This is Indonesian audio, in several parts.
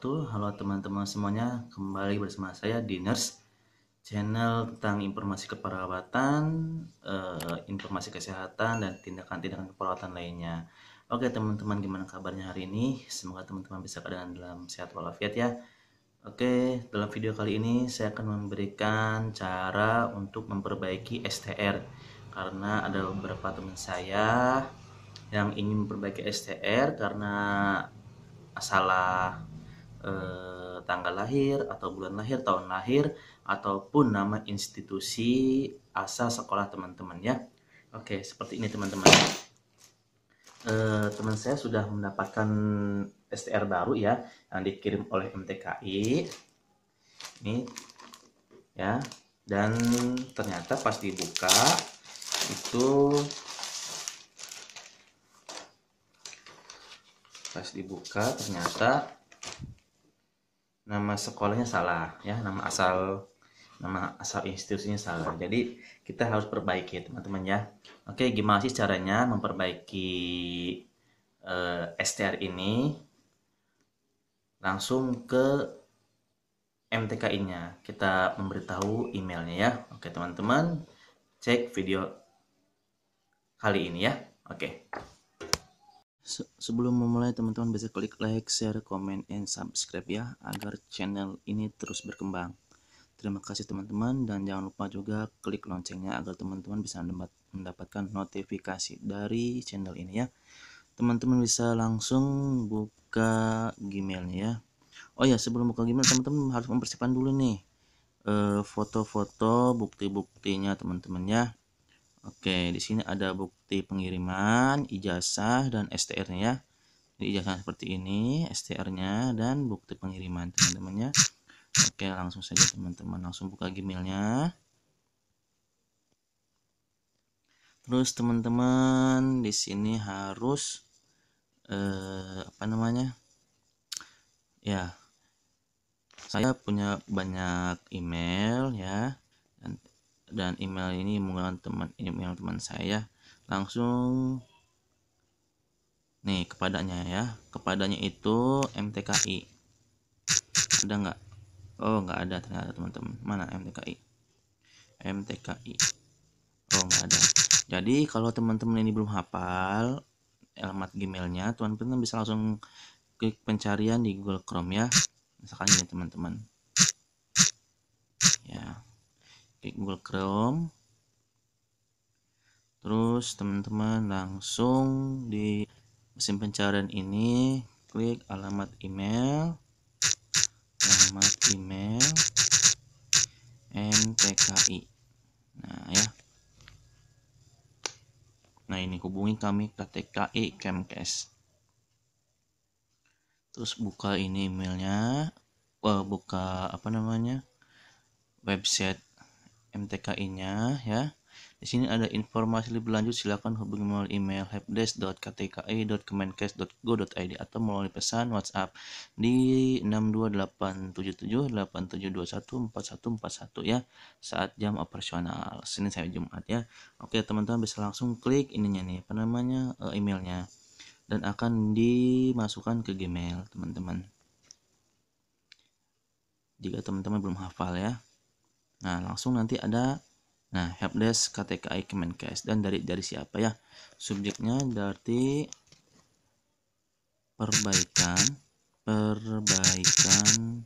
wabarakatuh Halo teman-teman semuanya Kembali bersama saya di nurse Channel tentang informasi keperawatan eh, Informasi kesehatan Dan tindakan-tindakan keperawatan lainnya Oke teman-teman gimana kabarnya hari ini Semoga teman-teman bisa keadaan dalam sehat walafiat ya Oke dalam video kali ini Saya akan memberikan cara Untuk memperbaiki STR Karena ada beberapa teman saya yang ingin memperbaiki STR karena salah eh, tanggal lahir atau bulan lahir, tahun lahir ataupun nama institusi asal sekolah teman-teman ya. Oke, seperti ini teman-teman. Eh, teman saya sudah mendapatkan STR baru ya yang dikirim oleh MTKI. Ini ya. Dan ternyata pas dibuka itu pas dibuka ternyata nama sekolahnya salah ya nama asal nama asal institusinya salah jadi kita harus perbaiki teman-teman ya oke gimana sih caranya memperbaiki eh, STR ini langsung ke MTKI-nya kita memberitahu emailnya ya oke teman-teman cek video kali ini ya oke Se sebelum memulai teman-teman bisa klik like, share, comment, and subscribe ya agar channel ini terus berkembang. Terima kasih teman-teman dan jangan lupa juga klik loncengnya agar teman-teman bisa mendapatkan notifikasi dari channel ini ya. Teman-teman bisa langsung buka Gmailnya ya. Oh ya sebelum buka Gmail teman-teman harus mempersiapkan dulu nih eh, foto-foto bukti-buktinya teman-teman ya Oke, di sini ada bukti pengiriman, ijazah dan STR-nya ya. Jadi ijazah seperti ini, STR-nya dan bukti pengiriman teman-temannya. Oke, langsung saja teman-teman langsung buka Gmail-nya. Terus teman-teman di sini harus eh, apa namanya? Ya. Saya punya banyak email ya. Dan dan email ini menggunakan teman email teman saya langsung nih kepadanya ya kepadanya itu MTKI ada nggak oh nggak ada ternyata teman-teman mana MTKI MTKI oh nggak ada jadi kalau teman-teman ini belum hafal alamat Gmailnya teman-teman kan bisa langsung klik pencarian di Google Chrome ya misalkan ini teman-teman klik Google Chrome terus teman-teman langsung di mesin pencarian ini klik alamat email alamat email MTKI nah ya nah ini hubungi kami KTKI Kemkes terus buka ini emailnya eh, buka apa namanya website MTKI-nya ya. Di sini ada informasi lebih lanjut silakan hubungi melalui email helpdesk.ktki.kemenkes.go.id atau melalui pesan WhatsApp di 6287787214141 ya saat jam operasional Senin sampai Jumat ya. Oke teman-teman bisa langsung klik ininya nih apa namanya eh, emailnya dan akan dimasukkan ke Gmail teman-teman. Jika teman-teman belum hafal ya. Nah, langsung nanti ada nah helpdesk KTKI Kemenkes dan dari dari siapa ya? Subjeknya berarti perbaikan perbaikan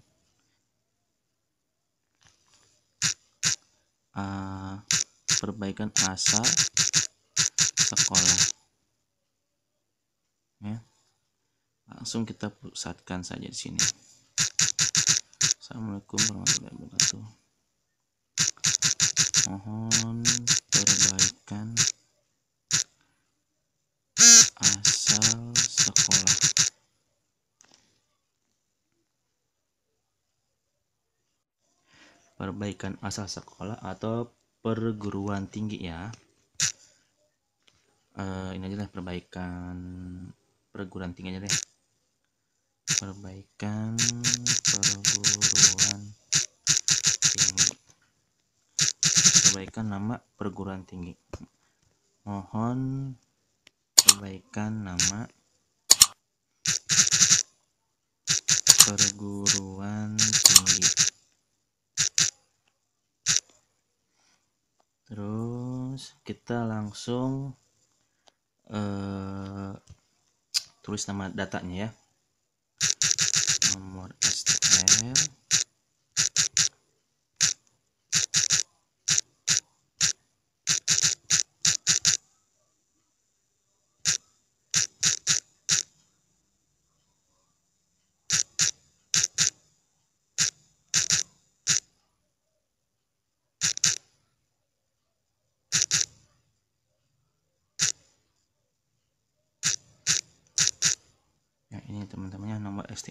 uh, perbaikan asa sekolah ya langsung kita pusatkan saja di sini assalamualaikum warahmatullahi wabarakatuh mohon perbaikan asal sekolah perbaikan asal sekolah atau perguruan tinggi ya uh, ini aja lah perbaikan perguruan tinggi aja deh perbaikan perguruan tinggi perbaikan nama perguruan tinggi mohon perbaikan nama perguruan tinggi terus kita langsung eh, tulis nama datanya ya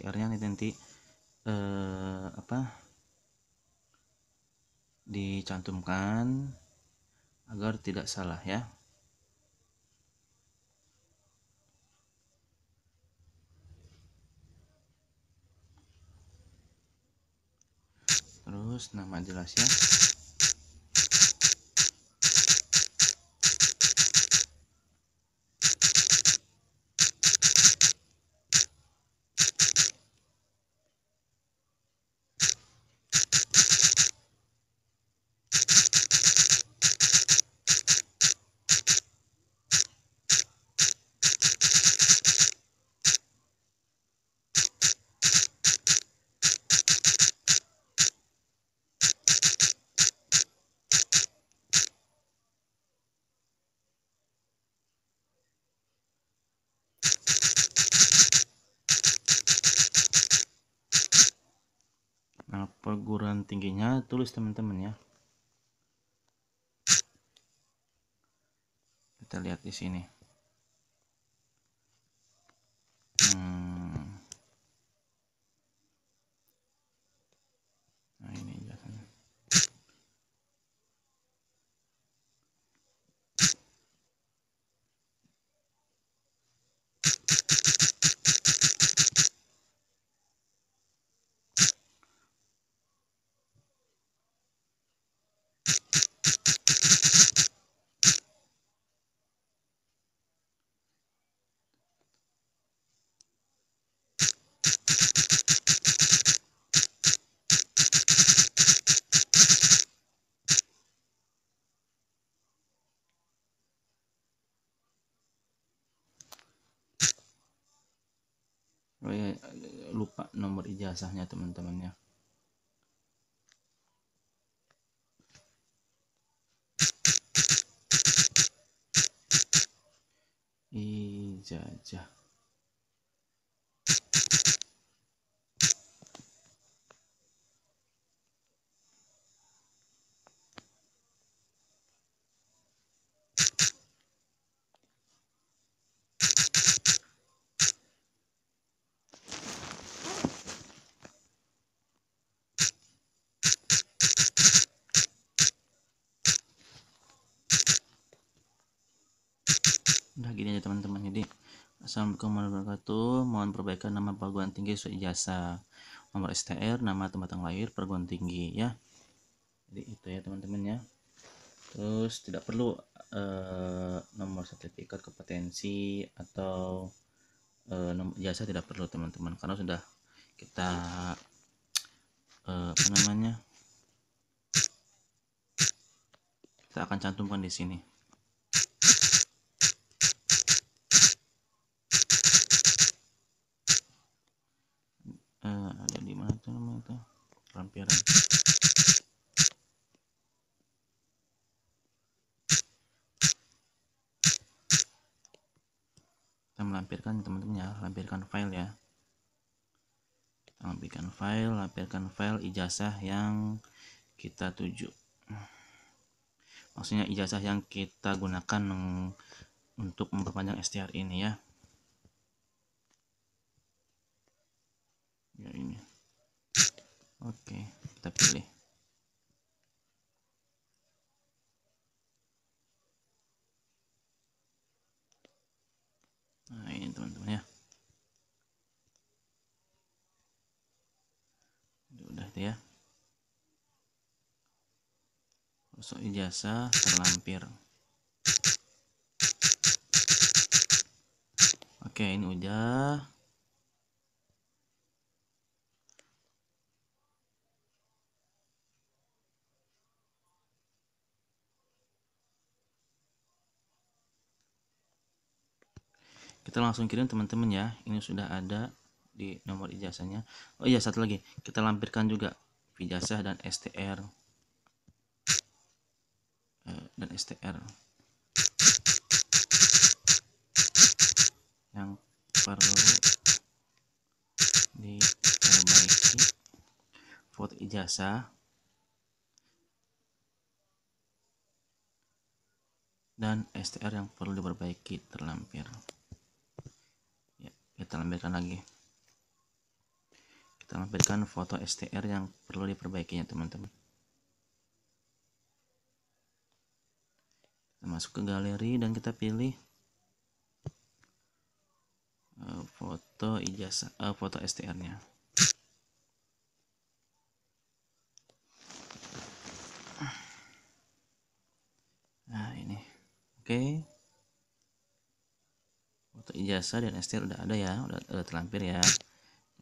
PCR-nya nanti, nanti eh, apa dicantumkan agar tidak salah ya. Terus nama jelasnya perguruan tingginya tulis teman-teman ya kita lihat di sini hmm. nah ini jelasannya ijazahnya teman-teman ya ijazah udah gini aja teman-teman jadi Assalamualaikum warahmatullahi wabarakatuh mohon perbaikan nama perguruan tinggi sesuai jasa nomor STR nama tempat yang lahir perguruan tinggi ya jadi itu ya teman-teman ya terus tidak perlu uh, nomor sertifikat kompetensi atau uh, eh, nomor jasa tidak perlu teman-teman karena sudah kita eh, apa namanya kita akan cantumkan di sini melampirkan teman-teman ya lampirkan file ya lampirkan file lampirkan file ijazah yang kita tuju maksudnya ijazah yang kita gunakan untuk memperpanjang STR ini ya ya ini oke kita pilih gitu ya masuk ijazah terlampir oke ini udah kita langsung kirim teman-teman ya ini sudah ada di nomor ijazahnya oh iya satu lagi kita lampirkan juga ijazah dan STR eh, dan STR yang perlu diperbaiki foto ijazah dan STR yang perlu diperbaiki terlampir ya kita lampirkan lagi kita lampirkan foto STR yang perlu diperbaikinya teman-teman kita masuk ke galeri dan kita pilih eh, foto ijazah uh, foto STR nya nah ini oke okay. foto ijazah dan STR udah ada ya udah, udah terlampir ya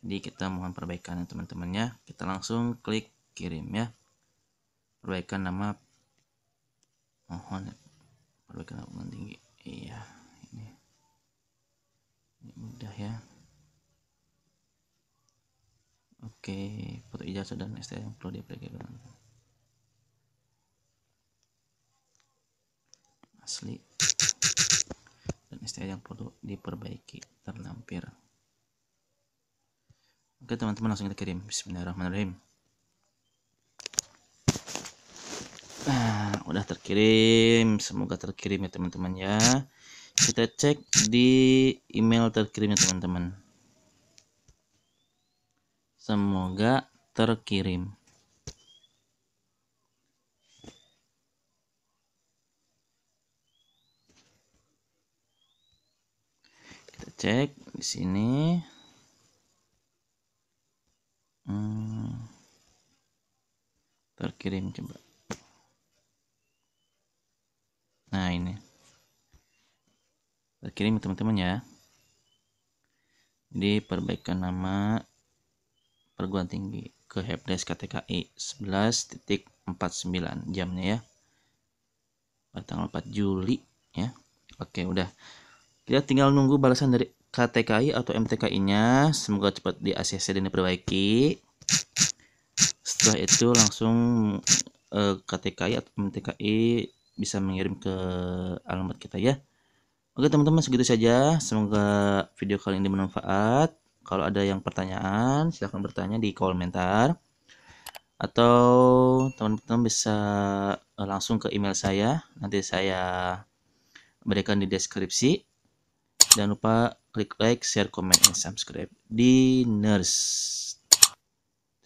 jadi kita mohon perbaikan ya teman-temannya kita langsung klik kirim ya perbaikan nama mohon ya, perbaikan nama tinggi iya ini. ini mudah ya oke foto ijazah dan STM yang perlu diaplikasikan asli dan STM yang perlu diperbaiki terlampir Oke teman-teman langsung kita kirim Bismillahirrahmanirrahim nah, udah terkirim semoga terkirim ya teman-teman ya kita cek di email terkirimnya teman-teman semoga terkirim kita cek di sini kirim coba nah ini terkirim kirim teman-teman ya jadi perbaikan nama perguruan tinggi ke helpdesk KTKI 11.49 jamnya ya pada tanggal 4 Juli ya oke udah kita tinggal nunggu balasan dari KTKI atau MTKI nya semoga cepat di ACC dan diperbaiki setelah itu langsung eh, ke KTKI atau TKI bisa mengirim ke alamat kita ya oke teman-teman segitu saja semoga video kali ini bermanfaat kalau ada yang pertanyaan silahkan bertanya di kolom komentar atau teman-teman bisa eh, langsung ke email saya nanti saya berikan di deskripsi jangan lupa klik like share comment dan subscribe di nurse